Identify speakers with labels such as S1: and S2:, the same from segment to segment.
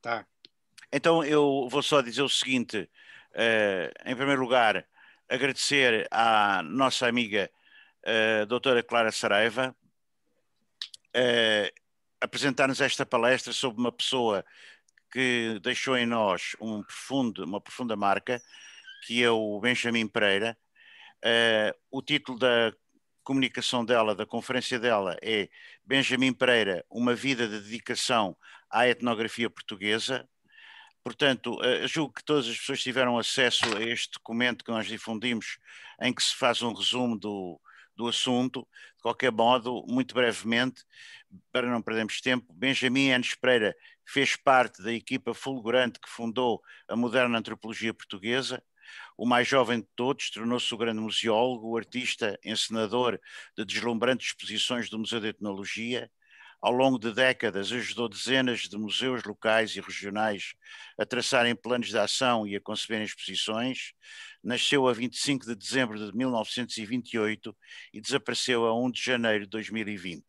S1: Tá. Então eu vou só dizer o seguinte: uh, em primeiro lugar, agradecer à nossa amiga uh, doutora Clara Saraiva uh, apresentar-nos esta palestra sobre uma pessoa que deixou em nós um profundo, uma profunda marca, que é o Benjamin Pereira. Uh, o título da, comunicação dela, da conferência dela, é Benjamin Pereira, uma vida de dedicação à etnografia portuguesa. Portanto, eh, julgo que todas as pessoas tiveram acesso a este documento que nós difundimos, em que se faz um resumo do, do assunto. De qualquer modo, muito brevemente, para não perdermos tempo, Benjamin Enes Pereira fez parte da equipa fulgurante que fundou a moderna antropologia portuguesa o mais jovem de todos, tornou-se o grande museólogo, artista, encenador de deslumbrantes exposições do Museu de Etnologia. Ao longo de décadas, ajudou dezenas de museus locais e regionais a traçarem planos de ação e a conceberem exposições. Nasceu a 25 de dezembro de 1928 e desapareceu a 1 de janeiro de 2020.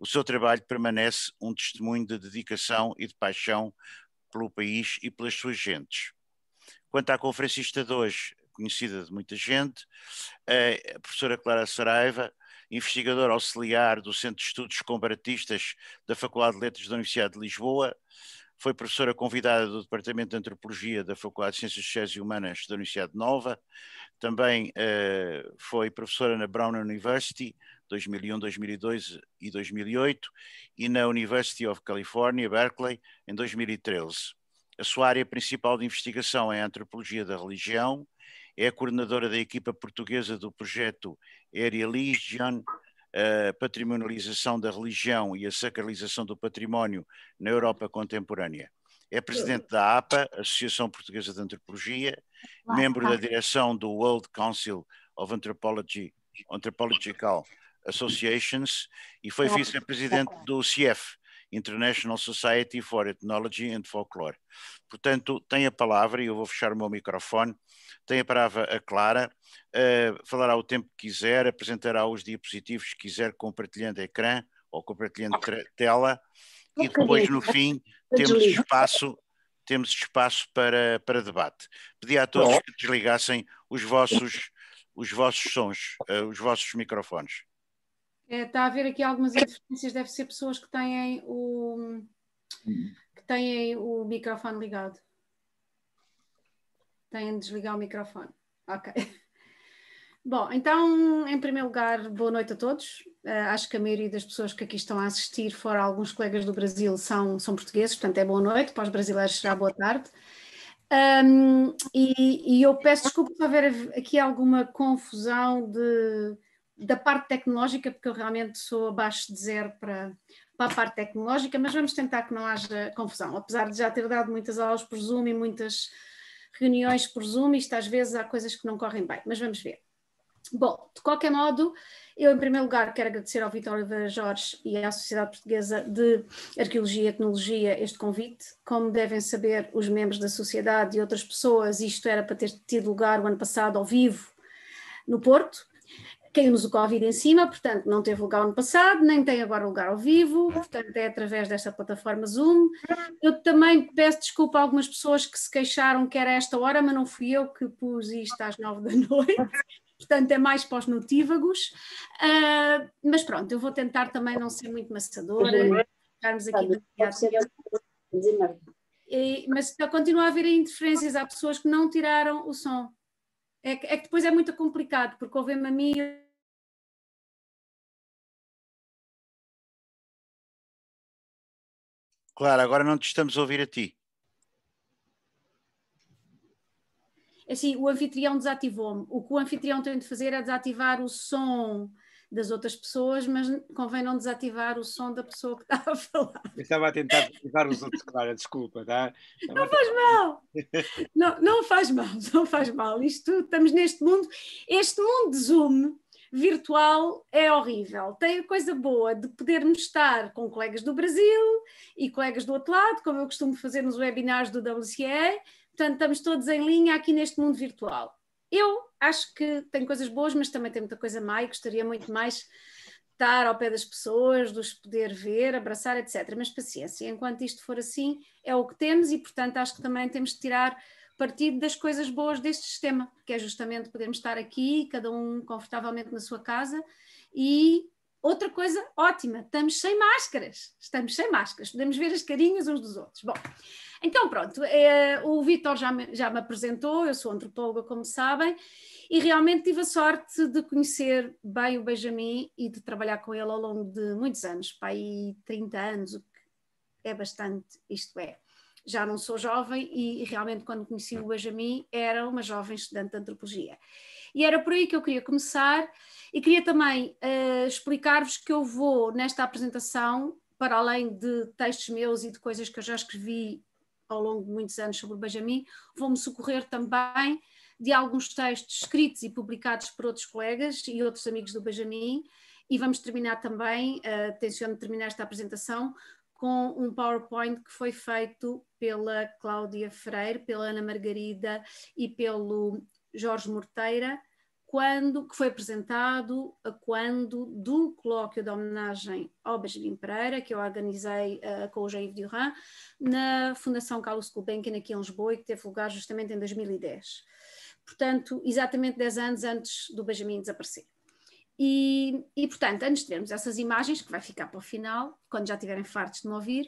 S1: O seu trabalho permanece um testemunho de dedicação e de paixão pelo país e pelas suas gentes. Quanto à conferencista de hoje, conhecida de muita gente, a professora Clara Saraiva, investigadora auxiliar do Centro de Estudos Comparatistas da Faculdade de Letras da Universidade de Lisboa, foi professora convidada do Departamento de Antropologia da Faculdade de Ciências Sociais e Humanas da Universidade Nova, também uh, foi professora na Brown University 2001, 2002 e 2008 e na University of California, Berkeley, em 2013. A sua área principal de investigação é a antropologia da religião, é coordenadora da equipa portuguesa do projeto Religion, a patrimonialização da religião e a sacralização do património na Europa contemporânea. É presidente da APA, Associação Portuguesa de Antropologia, membro da direção do World Council of Anthropology, Anthropological Associations e foi vice-presidente do CIEF, International Society for Ethnology and Folklore. Portanto, tem a palavra, e eu vou fechar o meu microfone, tem a palavra a Clara, uh, falará o tempo que quiser, apresentará os diapositivos que quiser, compartilhando ecrã ou compartilhando tela, e depois, no fim, temos espaço temos espaço para, para debate. Pedi a todos que desligassem os vossos, os vossos sons, eh, os vossos microfones.
S2: É, está a haver aqui algumas interferências, deve ser pessoas que têm o, que têm o microfone ligado. Têm de desligar o microfone. Ok. Bom, então, em primeiro lugar, boa noite a todos. Uh, acho que a maioria das pessoas que aqui estão a assistir, fora alguns colegas do Brasil, são, são portugueses, portanto é boa noite, para os brasileiros será boa tarde. Um, e, e, eu peço desculpa por haver aqui alguma confusão de da parte tecnológica, porque eu realmente sou abaixo de zero para, para a parte tecnológica, mas vamos tentar que não haja confusão, apesar de já ter dado muitas aulas por Zoom e muitas reuniões por Zoom, isto às vezes há coisas que não correm bem, mas vamos ver. Bom, de qualquer modo, eu em primeiro lugar quero agradecer ao Vitório Oliveira Jorge e à Sociedade Portuguesa de Arqueologia e Etnologia este convite. Como devem saber os membros da sociedade e outras pessoas, isto era para ter tido lugar o ano passado ao vivo no Porto, Caímos o Covid em cima, portanto, não teve lugar no passado, nem tem agora lugar ao vivo, portanto, é através desta plataforma Zoom. Eu também peço desculpa a algumas pessoas que se queixaram que era esta hora, mas não fui eu que pus isto às nove da noite. Portanto, é mais para os notívagos. Uh, mas pronto, eu vou tentar também não ser muito maçadora, ficarmos aqui demasiado. E, mas continua a haver interferências, há pessoas que não tiraram o som. É
S1: que, é que, depois é muito complicado, porque ouvem-me a mim Claro, agora não te estamos a ouvir a ti.
S2: Assim, o anfitrião desativou-me. O que o anfitrião tem de fazer é desativar o som das outras pessoas, mas convém não desativar o som da pessoa que estava a falar.
S1: Eu estava a tentar desativar os outros, Clara, desculpa, tá?
S2: Estava não faz mal! não, não faz mal, não faz mal. Isto, estamos neste mundo, este mundo de Zoom virtual é horrível. Tem a coisa boa de podermos estar com colegas do Brasil e colegas do outro lado, como eu costumo fazer nos webinars do WCA, portanto, estamos todos em linha aqui neste mundo virtual. Eu acho que tem coisas boas, mas também tem muita coisa má e gostaria muito mais estar ao pé das pessoas, dos poder ver, abraçar, etc. Mas paciência, enquanto isto for assim, é o que temos e, portanto, acho que também temos de tirar Partido das coisas boas deste sistema, que é justamente podermos estar aqui, cada um confortavelmente na sua casa e outra coisa ótima, estamos sem máscaras, estamos sem máscaras, podemos ver as carinhas uns dos outros. Bom, então pronto, é, o Vitor já, me, já me apresentou, eu sou antropóloga, como sabem, e realmente tive a sorte de conhecer bem o Benjamin e de trabalhar com ele ao longo de muitos anos, para aí 30 anos, o que é bastante, isto é já não sou jovem e realmente quando conheci o Benjamin era uma jovem estudante de antropologia. E era por aí que eu queria começar e queria também uh, explicar-vos que eu vou nesta apresentação, para além de textos meus e de coisas que eu já escrevi ao longo de muitos anos sobre o Benjamin, vou-me socorrer também de alguns textos escritos e publicados por outros colegas e outros amigos do Benjamin, e vamos terminar também, uh, tenciono terminar esta apresentação, com um PowerPoint que foi feito pela Cláudia Freire, pela Ana Margarida e pelo Jorge Morteira, quando, que foi apresentado quando do colóquio de homenagem ao Benjamin Pereira, que eu organizei uh, com o Jair Durand, na Fundação Carlos Gulbenkian aqui em Lisboa e que teve lugar justamente em 2010. Portanto, exatamente 10 anos antes do Benjamin desaparecer. E, e, portanto, antes de vermos essas imagens, que vai ficar para o final, quando já estiverem fartos de me ouvir,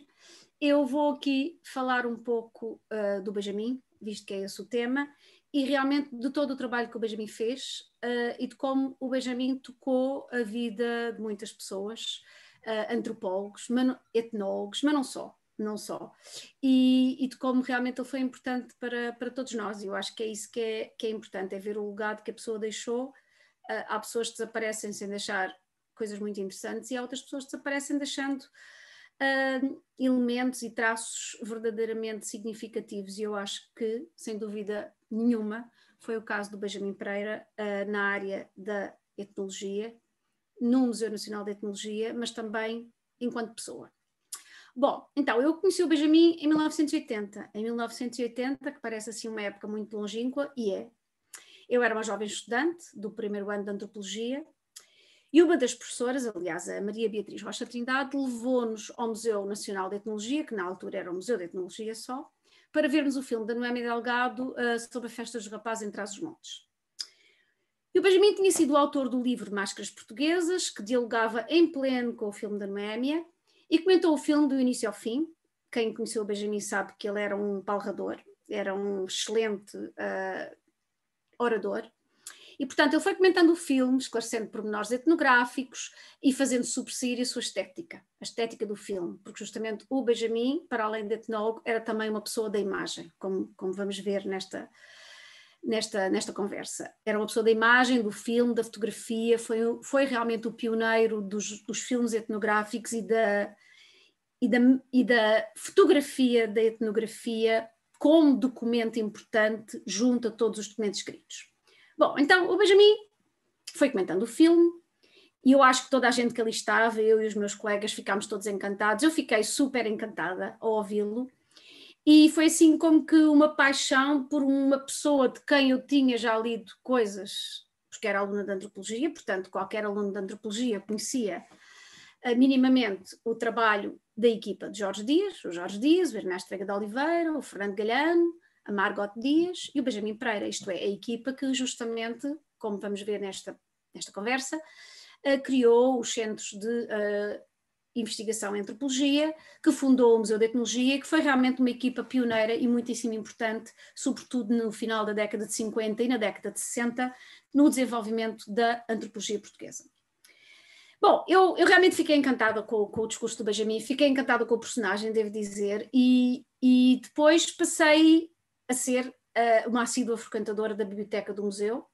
S2: eu vou aqui falar um pouco uh, do Benjamin, visto que é esse o tema, e realmente de todo o trabalho que o Benjamin fez uh, e de como o Benjamin tocou a vida de muitas pessoas, uh, antropólogos, mano, etnólogos, mas não só, não só. E, e, de como realmente ele foi importante para, para todos nós, e eu acho que é isso que é, que é importante, é ver o legado que a pessoa deixou. há pessoas que desaparecem sem deixar coisas muito interessantes e há outras pessoas que desaparecem deixando uh, elementos e traços verdadeiramente significativos, e eu acho que, sem dúvida nenhuma, foi o caso do Benjamin Pereira uh, na área da etnologia, no Museu Nacional de Etnologia, mas também enquanto pessoa. Bom, então, eu conheci o Benjamin em 1980. Em 1980, que parece assim uma época muito longínqua, e é. Eu era uma jovem estudante do primeiro ano de antropologia e uma das professoras, aliás, a Maria Beatriz Rocha Trindade, levou-nos ao Museu Nacional de Etnologia, que na altura era o Museu de Etnologia só, para vermos o filme da Noémia Delgado uh, sobre a festa dos rapazes em Trás-os-Montes. E o Benjamin tinha sido o autor do livro Máscaras Portuguesas, que dialogava em pleno com o filme da Noémia, e comentou o filme do início ao fim. Quem conheceu o Benjamin sabe que ele era um palrador, era um excelente uh, orador, e, portanto, ele foi comentando o filme, esclarecendo pormenores etnográficos e fazendo sobressair a sua estética, a estética do filme, porque justamente o Benjamin, para além de etnólogo, era também uma pessoa da imagem, como, como vamos ver nesta, nesta, nesta conversa. Era uma pessoa da imagem, do filme, da fotografia, foi, foi realmente o pioneiro dos, dos filmes etnográficos e da, e, da, e da fotografia da etnografia como documento importante junto a todos os documentos escritos. Bom, então o Benjamin foi comentando o filme, e eu acho que toda a gente que ali estava, eu e os meus colegas, ficámos todos encantados. Eu fiquei super encantada ao ouvi-lo. E foi assim como que uma paixão por uma pessoa de quem eu tinha já lido coisas, porque era aluna de antropologia, portanto, qualquer aluno de antropologia conhecia uh, minimamente o trabalho da equipa de Jorge Dias, o Jorge Dias, o Ernesto Vega de Oliveira, o Fernando Galhano, a Margot Dias e o Benjamin Pereira, isto é, a equipa que justamente, como vamos ver nesta, nesta conversa, uh, criou os centros de uh, investigação em antropologia, que fundou o Museu de Etnologia, que foi realmente uma equipa pioneira e muitíssimo importante, sobretudo no final da década de 50 e na década de 60, no desenvolvimento da antropologia portuguesa. Bom, eu, eu realmente fiquei encantada com, com, o discurso do Benjamin, fiquei encantada com o personagem, devo dizer, e, e depois passei a ser uh, uma assídua frequentadora da biblioteca do museu.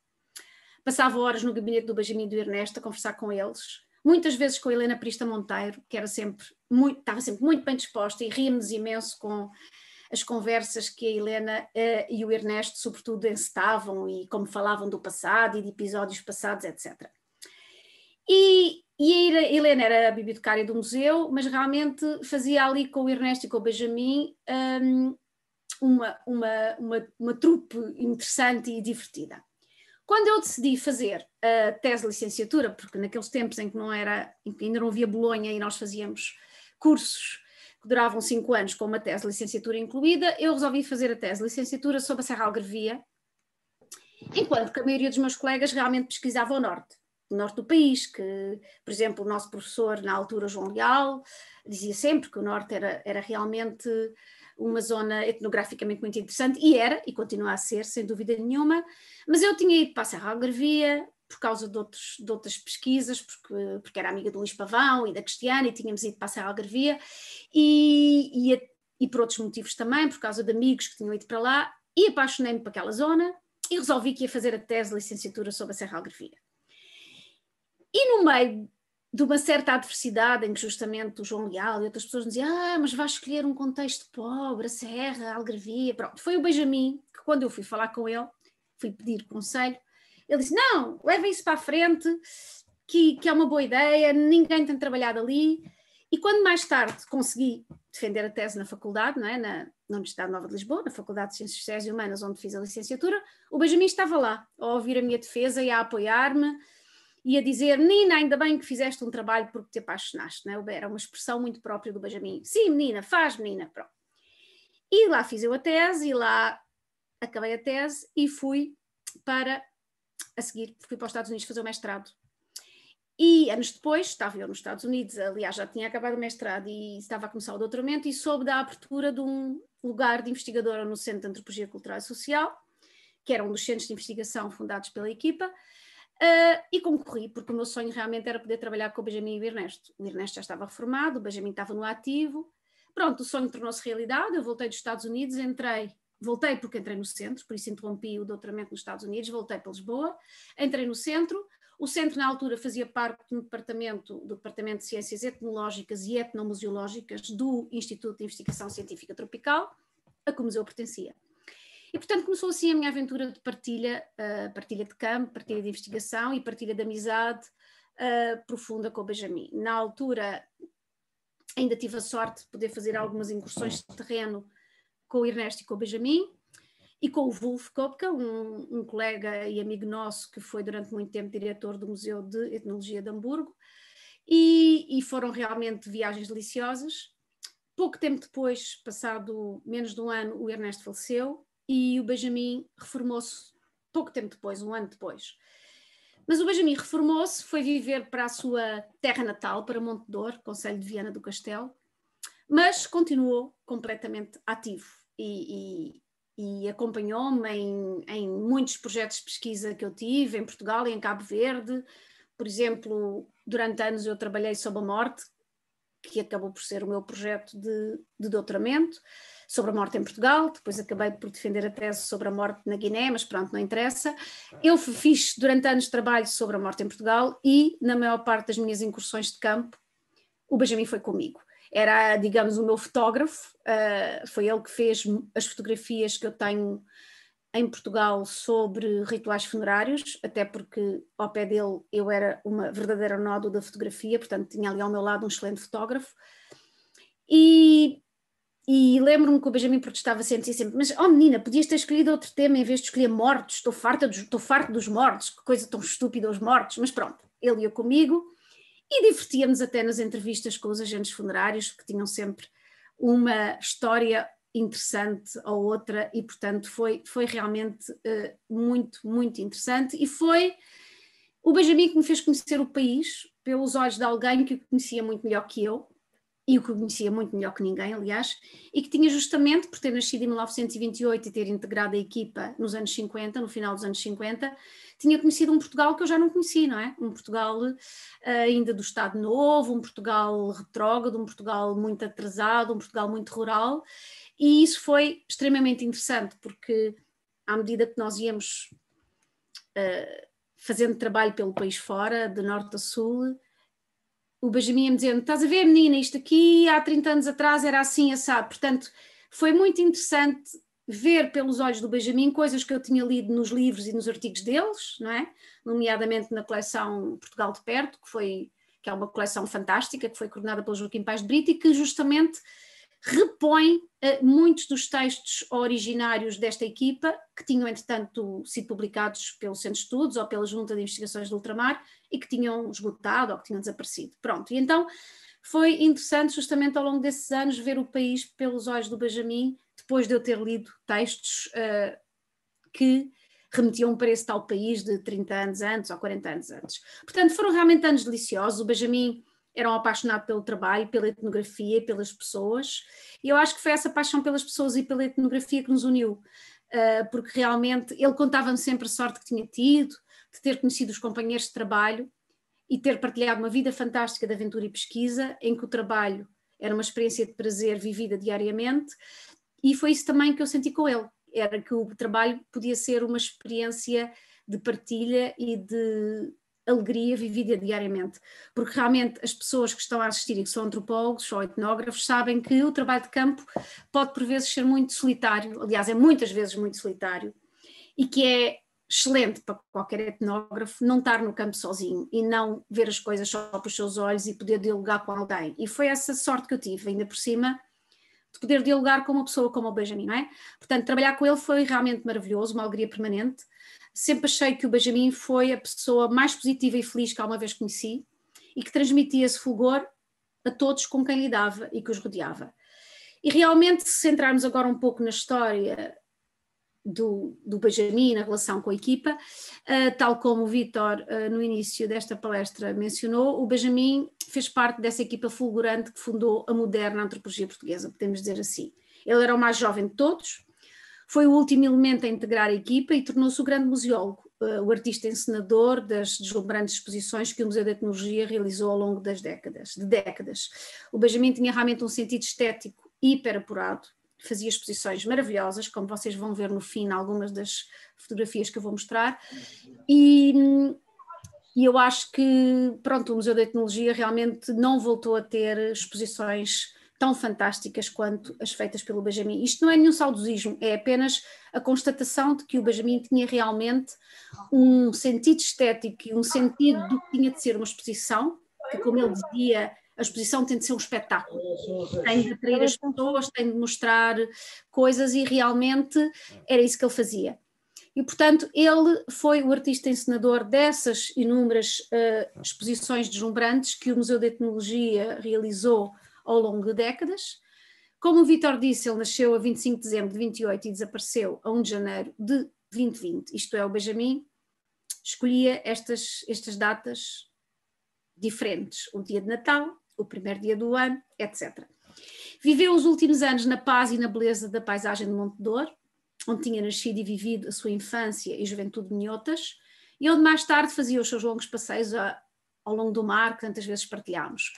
S2: Passava horas no gabinete do Benjamin e do Ernesto a conversar com eles, muitas vezes com a Helena Prista Monteiro, que era sempre muito, estava sempre muito bem disposta e ríamos imenso com as conversas que a Helena uh, e o Ernesto, sobretudo, encetavam e como falavam do passado e de episódios passados, etc. E, e a Helena era a bibliotecária do museu, mas realmente fazia ali com o Ernesto e com o Benjamin um, uma, uma, uma, uma trupe interessante e divertida. Quando eu decidi fazer a tese de licenciatura, porque naqueles tempos em que não era, que ainda não havia Bolonha e nós fazíamos cursos que duravam cinco anos com uma tese de licenciatura incluída, eu resolvi fazer a tese de licenciatura sobre a Serra Algarvia, enquanto que a maioria dos meus colegas realmente pesquisava o norte, o norte do país, que, por exemplo, o nosso professor na altura, João Leal, dizia sempre que o norte era, era realmente uma zona etnograficamente muito interessante, e era, e continua a ser, sem dúvida nenhuma, mas eu tinha ido para a Serra Algarvia por causa de, outros, de outras pesquisas, porque, porque era amiga do Luís Pavão e da Cristiana, e tínhamos ido para a Serra Algarvia, e, e, e por outros motivos também, por causa de amigos que tinham ido para lá, e apaixonei-me por aquela zona, e resolvi que ia fazer a tese de licenciatura sobre a Serra Algarvia. E no meio de uma certa adversidade em que justamente o João Leal e outras pessoas diziam ah, mas vais escolher um contexto pobre, a Serra, a Algarvia, pronto. Foi o Benjamin que quando eu fui falar com ele, fui pedir conselho, ele disse, não, levem isso para a frente, que, que é uma boa ideia, ninguém tem trabalhado ali. E quando mais tarde consegui defender a tese na faculdade, não é? na, na Universidade Nova de Lisboa, na Faculdade de Ciências Sociais e Humanas, onde fiz a licenciatura, o Benjamin estava lá, a ouvir a minha defesa e a apoiar-me, e a dizer: Menina, ainda bem que fizeste um trabalho porque te apaixonaste, não é? Era uma expressão muito própria do Benjamin. Sim, menina, faz, menina, pronto. E lá fiz eu a tese, e lá acabei a tese e fui para, a seguir, fui para os Estados Unidos fazer o mestrado. E anos depois, estava eu nos Estados Unidos, aliás, já tinha acabado o mestrado e estava a começar o doutoramento, e soube da abertura de um lugar de investigadora no Centro de Antropologia Cultural e Social, que era um dos centros de investigação fundados pela equipa, Uh, e concorri, porque o meu sonho realmente era poder trabalhar com o Benjamin e o Ernesto. O Ernesto já estava reformado, o Benjamin estava no ativo. Pronto, o sonho tornou-se realidade. Eu voltei dos Estados Unidos, entrei voltei porque entrei no centro, por isso interrompi o doutoramento nos Estados Unidos, voltei para Lisboa, entrei no centro. O centro, na altura, fazia parte do departamento, do departamento de Ciências Etnológicas e Etnomuseológicas do Instituto de Investigação Científica Tropical, a que o museu pertencia. E portanto começou assim a minha aventura de partilha, uh, partilha de campo, partilha de investigação e partilha de amizade uh, profunda com o Benjamin. Na altura ainda tive a sorte de poder fazer algumas incursões de terreno com o Ernesto e com o Benjamin e com o Wolf Kopka, é um, um colega e amigo nosso que foi durante muito tempo diretor do Museu de Etnologia de Hamburgo. E, e, foram realmente viagens deliciosas. Pouco tempo depois, passado menos de um ano, o Ernesto faleceu e o Benjamin reformou-se pouco tempo depois, um ano depois. Mas o Benjamin reformou-se, foi viver para a sua terra natal, para Monte Conselho de Viana do Castelo, mas continuou completamente ativo e, e, e acompanhou-me em, em, muitos projetos de pesquisa que eu tive em Portugal e em Cabo Verde. Por exemplo, durante anos eu trabalhei sobre a morte, que acabou por ser o meu projeto de, de doutoramento sobre a morte em Portugal, depois acabei por defender a tese sobre a morte na Guiné, mas pronto, não interessa. Eu fiz durante anos trabalho sobre a morte em Portugal e, na maior parte das minhas incursões de campo, o Benjamin foi comigo. Era, digamos, o meu fotógrafo, uh, foi ele que fez as fotografias que eu tenho em Portugal sobre rituais funerários, até porque ao pé dele eu era uma verdadeira nódoa da fotografia, portanto tinha ali ao meu lado um excelente fotógrafo. E e lembro-me que o Benjamin protestava sempre, e sempre: Mas, oh menina, podias ter escolhido outro tema em vez de escolher mortos, estou farta dos, estou farto dos mortos, que coisa tão estúpida, os mortos. Mas pronto, ele ia comigo e divertíamos até nas entrevistas com os agentes funerários, que tinham sempre uma história interessante ou outra, e portanto foi, foi realmente uh, muito, muito interessante. E foi o Benjamin que me fez conhecer o país pelos olhos de alguém que o conhecia muito melhor que eu, e o que conhecia muito melhor que ninguém, aliás, e que tinha justamente, por ter nascido em 1928 e ter integrado a equipa nos anos 50, no final dos anos 50, tinha conhecido um Portugal que eu já não conhecia, não é? Um Portugal eh, ainda do Estado Novo, um Portugal retrógrado, um Portugal muito atrasado, um Portugal muito rural, e isso foi extremamente interessante, porque à medida que nós íamos uh, fazendo trabalho pelo país fora, de norte a sul, o Benjamin me dizendo: estás a ver, menina, isto aqui há 30 anos atrás era assim, assado. Portanto, foi muito interessante ver pelos olhos do Benjamin coisas que eu tinha lido nos livros e nos artigos deles, não é? Nomeadamente na coleção Portugal de Perto, que foi que é uma coleção fantástica, que foi coordenada pelo Joaquim Paz de Brito e que justamente repõe eh, muitos dos textos originários desta equipa, que tinham, entretanto, sido publicados pelo Centro de Estudos ou pela Junta de Investigações do Ultramar e que tinham esgotado ou que tinham desaparecido. Pronto, e então foi interessante, justamente ao longo desses anos, ver o país pelos olhos do Benjamin, depois de eu ter lido textos uh, que remetiam para esse tal país de 30 anos antes ou 40 anos antes. Portanto, foram realmente anos deliciosos. O Benjamin era um apaixonado pelo trabalho, pela etnografia, pelas pessoas, e eu acho que foi essa paixão pelas pessoas e pela etnografia que nos uniu, ah, porque realmente ele contava-me sempre a sorte que tinha tido, de ter conhecido os companheiros de trabalho e ter partilhado uma vida fantástica de aventura e pesquisa, em que o trabalho era uma experiência de prazer vivida diariamente, e foi isso também que eu senti com ele, era que o trabalho podia ser uma experiência de partilha e de alegria vivida diariamente, porque realmente as pessoas que estão a assistir e que são antropólogos ou etnógrafos sabem que o trabalho de campo pode por vezes ser muito solitário, aliás é muitas vezes muito solitário, e que é excelente para qualquer etnógrafo não estar no campo sozinho e não ver as coisas só os seus olhos e poder dialogar com alguém. E foi essa sorte que eu tive, ainda por cima, de poder dialogar com uma pessoa como o Benjamin, não é? Portanto, trabalhar com ele foi realmente maravilhoso, uma alegria permanente. Sempre achei que o Benjamin foi a pessoa mais positiva e feliz que alguma vez conheci e que transmitia esse fulgor a todos com quem lidava e que os rodeava. E realmente, se centrarmos agora um pouco na história do, do Benjamin na relação com a equipa, uh, tal como o Vitor uh, eh, no início desta palestra mencionou, o Benjamin fez parte dessa equipa fulgurante que fundou a moderna antropologia portuguesa, podemos dizer assim. Ele era o mais jovem de todos, foi o último elemento a integrar a equipa e tornou-se o grande museólogo, uh, o artista encenador das deslumbrantes exposições que o Museu da Etnologia realizou ao longo das décadas, de décadas. O Benjamin tinha realmente um sentido estético hiper apurado, fazia exposições maravilhosas, como vocês vão ver no fim, algumas das fotografias que eu vou mostrar. E, e eu acho que, pronto, o Museu da Etnologia realmente não voltou a ter exposições tão fantásticas quanto as feitas pelo Benjamin. Isto não é nenhum saudosismo, é apenas a constatação de que o Benjamin tinha realmente um sentido estético e um sentido do que tinha de ser uma exposição, que, como ele dizia, a exposição tem de ser um espetáculo, tem de atrair as pessoas, tem de mostrar coisas e realmente era isso que ele fazia. E, portanto, ele foi o artista encenador dessas inúmeras uh, exposições deslumbrantes que o Museu de Etnologia realizou ao longo de décadas. Como o Vitor disse, ele nasceu a 25 de dezembro de 28 e desapareceu a 1 de janeiro de 2020, isto é, o Benjamin escolhia estas, estas datas diferentes, um dia de Natal, o primeiro dia do ano, etc. Viveu os últimos anos na paz e na beleza da paisagem de Montedor, onde tinha nascido e vivido a sua infância e juventude minhotas, e onde mais tarde fazia os seus longos passeios a, ao longo do mar, que tantas vezes partilhámos.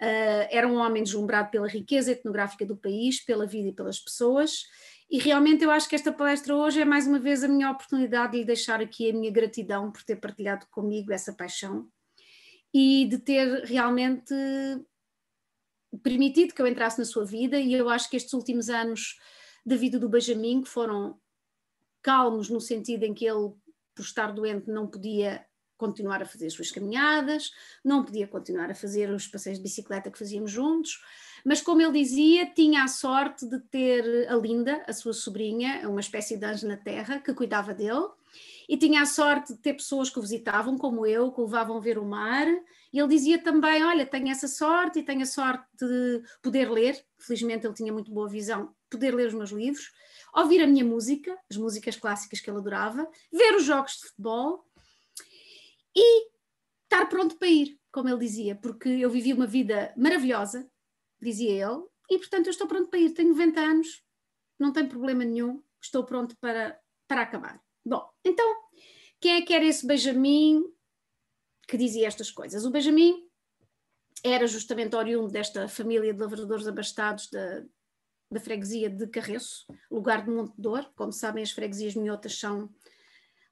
S2: Uh, era um homem deslumbrado pela riqueza etnográfica do país, pela vida e pelas pessoas, e realmente eu acho que esta palestra hoje é mais uma vez a minha oportunidade de lhe deixar aqui a minha gratidão por ter partilhado comigo essa paixão e de ter realmente permitido que eu entrasse na sua vida e eu acho que estes últimos anos da vida do Benjamin, que foram calmos no sentido em que ele, por estar doente, não podia continuar a fazer as suas caminhadas, não podia continuar a fazer os passeios de bicicleta que fazíamos juntos, mas como ele dizia, tinha a sorte de ter a Linda, a sua sobrinha, uma espécie de anjo na terra, que cuidava dele, e tinha a sorte de ter pessoas que o visitavam, como eu, que o levavam ver o mar. E ele dizia também: Olha, tenho essa sorte e tenho a sorte de poder ler. Felizmente ele tinha muito boa visão, poder ler os meus livros, ouvir a minha música, as músicas clássicas que ele adorava, ver os jogos de futebol e estar pronto para ir, como ele dizia, porque eu vivi uma vida maravilhosa, dizia ele, e portanto eu estou pronto para ir. Tenho 90 anos, não tem problema nenhum, estou pronto para, para acabar. Bom, então, quem é que era esse Benjamin que dizia estas coisas? O Benjamin era justamente oriundo desta família de lavradores abastados da, da freguesia de Carreço, lugar de Monte Dor. Como sabem, as freguesias minhotas são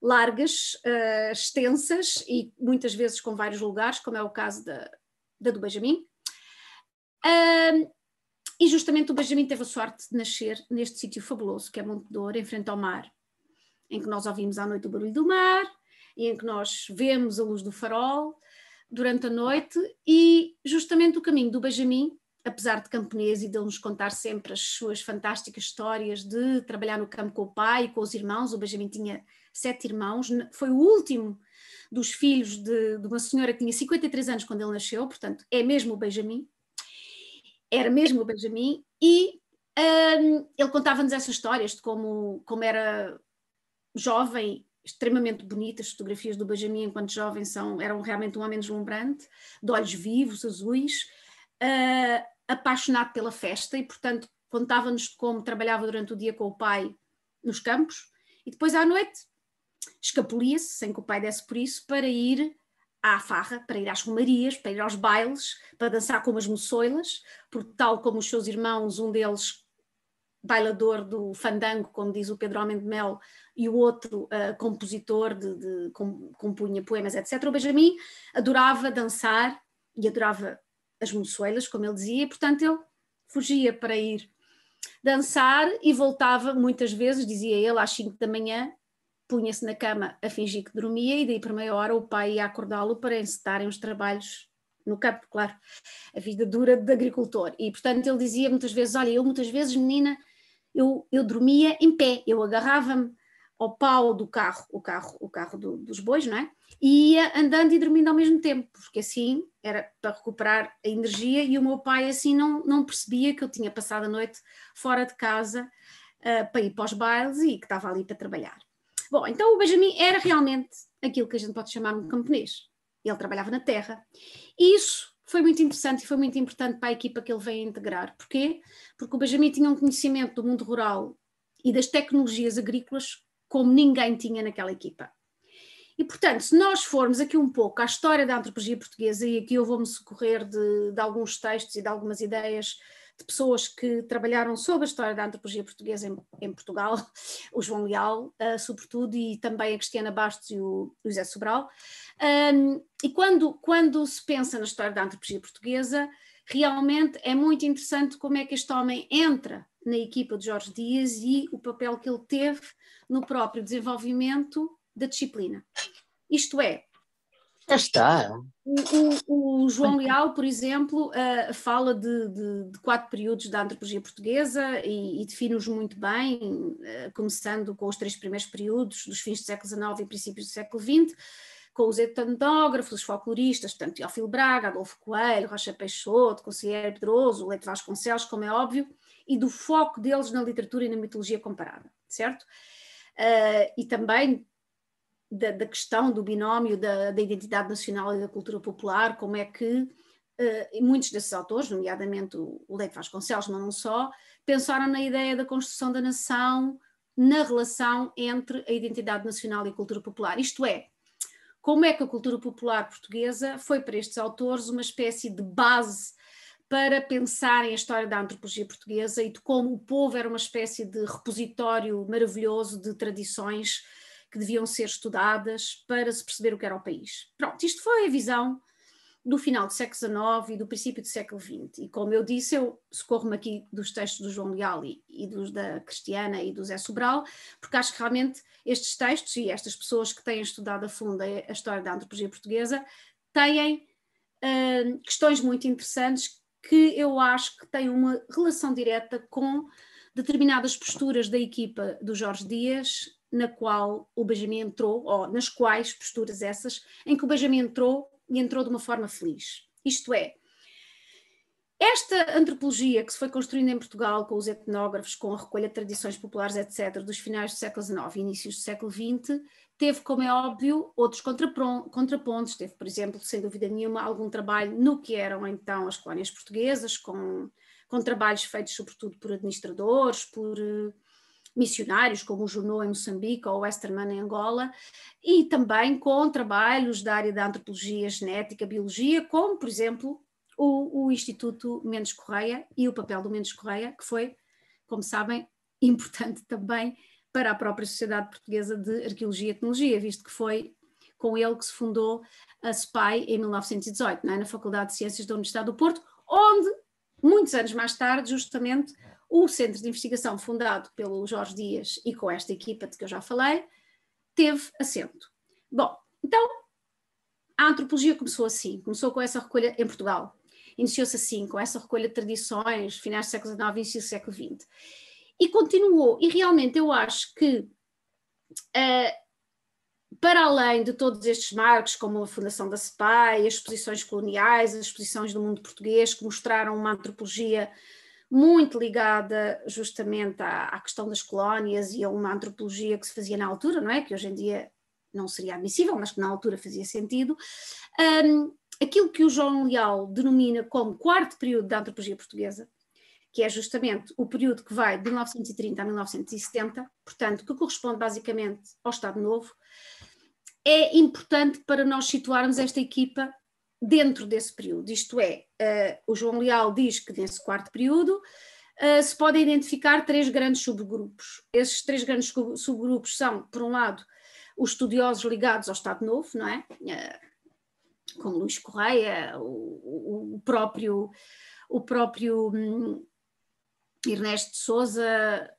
S2: largas, uh, extensas e muitas vezes com vários lugares, como é o caso da, da do Benjamin. Uh, e justamente o Benjamin teve a sorte de nascer neste sítio fabuloso que é Monte Dour, em frente ao mar, em que nós ouvimos à noite o barulho do mar, e em que nós vemos a luz do farol durante a noite, e justamente o caminho do Benjamin, apesar de camponês e de ele nos contar sempre as suas fantásticas histórias de trabalhar no campo com o pai e com os irmãos, o Benjamin tinha sete irmãos, foi o último dos filhos de, de uma senhora que tinha 53 anos quando ele nasceu, portanto é mesmo o Benjamin, era mesmo o Benjamin, e um, ele contava-nos essas histórias de como, como era jovem, extremamente bonita, as fotografias do Benjamin enquanto jovem são, eram realmente um homem deslumbrante, de olhos vivos, azuis, uh, apaixonado pela festa e, portanto, contava-nos como trabalhava durante o dia com o pai nos campos e depois à noite escapulia-se, sem que o pai desse por isso, para ir à farra, para ir às romarias, para ir aos bailes, para dançar com as moçoilas, porque tal como os seus irmãos, um deles bailador do fandango, como diz o Pedro Homem de Mel, e o outro uh, compositor de, de com, compunha poemas, etc. O Benjamin adorava dançar e adorava as moçoelas, como ele dizia, e portanto ele fugia para ir dançar e voltava muitas vezes, dizia ele, às 5 da manhã, punha-se na cama a fingir que dormia e daí por meia hora o pai ia acordá-lo para encetarem os trabalhos no campo, claro, a vida dura de agricultor. E portanto ele dizia muitas vezes, olha, eu muitas vezes, menina, eu, eu dormia em pé, eu agarrava-me ao pau do carro, o carro, o carro do, dos bois, não é? E ia andando e dormindo ao mesmo tempo, porque assim era para recuperar a energia e o meu pai assim não, não percebia que eu tinha passado a noite fora de casa uh, para ir para os bailes e que estava ali para trabalhar. Bom, então o Benjamin era realmente aquilo que a gente pode chamar um camponês. Ele trabalhava na terra. E isso foi muito interessante e foi muito importante para a equipa que ele veio integrar. Porquê? Porque o Benjamin tinha um conhecimento do mundo rural e das tecnologias agrícolas como ninguém tinha naquela equipa. E, portanto, se nós formos aqui um pouco à história da antropologia portuguesa, e aqui eu vou-me socorrer de, de, alguns textos e de algumas ideias de pessoas que trabalharam sobre a história da antropologia portuguesa em, em Portugal, o João Leal, uh, sobretudo, e também a Cristiana Bastos e o, o José Sobral. Um, e quando, quando se pensa na história da antropologia portuguesa, realmente é muito interessante como é que este homem entra na equipa de Jorge Dias e o papel que ele teve no próprio desenvolvimento da disciplina. Isto é, Já está. O, o, o, João Leal, por exemplo, uh, fala de, de, de, quatro períodos da antropologia portuguesa e, e define-os muito bem, uh, começando com os três primeiros períodos dos fins do século XIX e princípios do século XX, com os etnógrafos, os folcloristas, portanto, Teófilo Braga, Adolfo Coelho, Rocha Peixoto, Conselheiro Pedroso, Leite Vasconcelos, como é óbvio, e do foco deles na literatura e na mitologia comparada, certo? Uh, e também da, da, questão do binómio da, da, identidade nacional e da cultura popular, como é que uh, muitos desses autores, nomeadamente o, o Leite Vasconcelos, mas não só, pensaram na ideia da construção da nação na relação entre a identidade nacional e a cultura popular. Isto é, como é que a cultura popular portuguesa foi para estes autores uma espécie de base para pensarem a história da antropologia portuguesa e de como o povo era uma espécie de repositório maravilhoso de tradições que deviam ser estudadas para se perceber o que era o país. Pronto, isto foi a visão do final do século XIX e do princípio do século XX. E como eu disse, eu socorro-me aqui dos textos do João Leal e, e, dos da Cristiana e do Zé Sobral, porque acho que realmente estes textos e estas pessoas que têm estudado a fundo a história da antropologia portuguesa têm uh, questões muito interessantes que eu acho que tem uma relação direta com determinadas posturas da equipa do Jorge Dias, na qual o Benjamin entrou, ou nas quais posturas essas, em que o Benjamin entrou e entrou de uma forma feliz. Isto é, esta antropologia que se foi construindo em Portugal com os etnógrafos, com a recolha de tradições populares, etc., dos finais do século XIX e inícios do século XX, teve, como é óbvio, outros contrapontos. Teve, por exemplo, sem dúvida nenhuma, algum trabalho no que eram então as colónias portuguesas, com, com trabalhos feitos sobretudo por administradores, por eh, missionários, como o Junot em Moçambique ou o Westerman em Angola, e também com trabalhos da área da antropologia genética, biologia, como, por exemplo, o, o Instituto Mendes Correia e o papel do Mendes Correia, que foi, como sabem, importante também para a própria Sociedade Portuguesa de Arqueologia e Etnologia, visto que foi com ele que se fundou a SPAI em 1918, é? na Faculdade de Ciências da Universidade do Porto, onde, muitos anos mais tarde, justamente, o Centro de Investigação, fundado pelo Jorge Dias e com esta equipa de que eu já falei, teve assento. Bom, então, a antropologia começou assim, começou com essa recolha em Portugal, iniciou-se assim, com essa recolha de tradições, finais do século XIX, início do século XX. E continuou, e realmente eu acho que, uh, para além de todos estes marcos, como a fundação da SEPAI, as exposições coloniais, as exposições do mundo português, que mostraram uma antropologia muito ligada justamente à, à, questão das colónias e a uma antropologia que se fazia na altura, não é? Que hoje em dia não seria admissível, mas que na altura fazia sentido. Um, ehm, aquilo que o João Leal denomina como quarto período da antropologia portuguesa, que é justamente o período que vai de 1930 a 1970, portanto, que corresponde basicamente ao Estado Novo, é importante para nós situarmos esta equipa dentro desse período. Isto é, uh, o João Leal diz que nesse quarto período uh, se podem identificar três grandes subgrupos. Esses três grandes subgrupos são, por um lado, os estudiosos ligados ao Estado Novo, não é? Uh, como Luís Correia, o, o próprio, o próprio hum, Ernesto de Souza,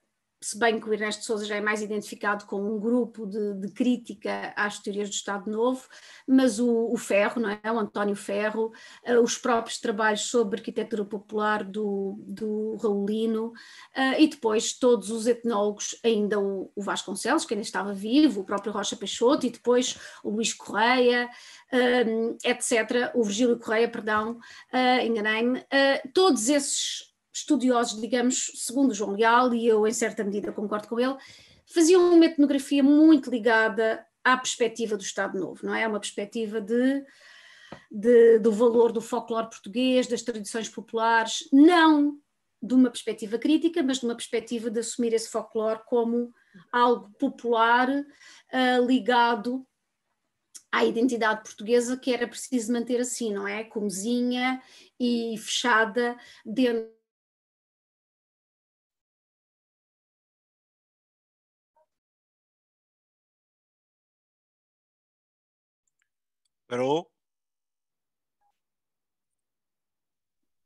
S2: se bem que o Ernesto Souza já é mais identificado com um grupo de, de crítica às teorias do Estado Novo, mas o, o Ferro, não é? o António Ferro, uh, os próprios trabalhos sobre arquitetura popular do, do Raulino, uh, eh, e depois todos os etnólogos, ainda o, o, Vasconcelos, que ainda estava vivo, o próprio Rocha Peixoto, e depois o Luís Correia, eh, etc., o Virgílio Correia, perdão, enganei-me, todos esses estudiosos, digamos, segundo João Leal, e eu em certa medida concordo com ele, faziam uma etnografia muito ligada à perspectiva do Estado Novo, não é? é? Uma perspectiva de, de do valor do folclore português, das tradições populares, não de uma perspectiva crítica, mas de uma perspectiva de assumir esse folclore como algo popular uh, ligado à identidade portuguesa que era preciso manter assim, não é? Comezinha e fechada
S1: dentro Parou.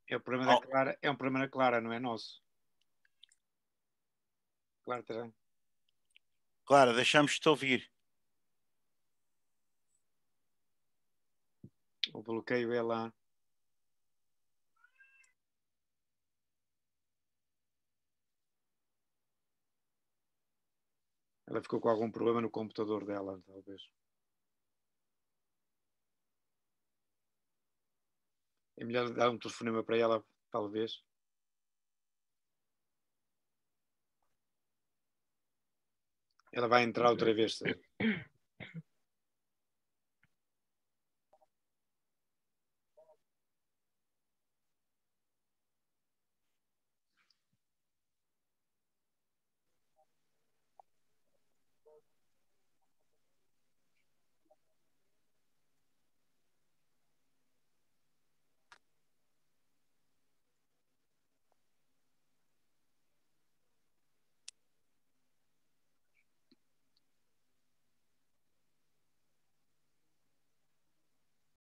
S1: É, problema oh. da Clara, é um problema da Clara, não é nosso. Clara Terran. Tá Clara, deixamos-te ouvir. O bloqueio é lá. Ela ficou com algum problema no computador dela, talvez. É melhor dar um telefonema para ela, talvez. Ela vai entrar outra vez.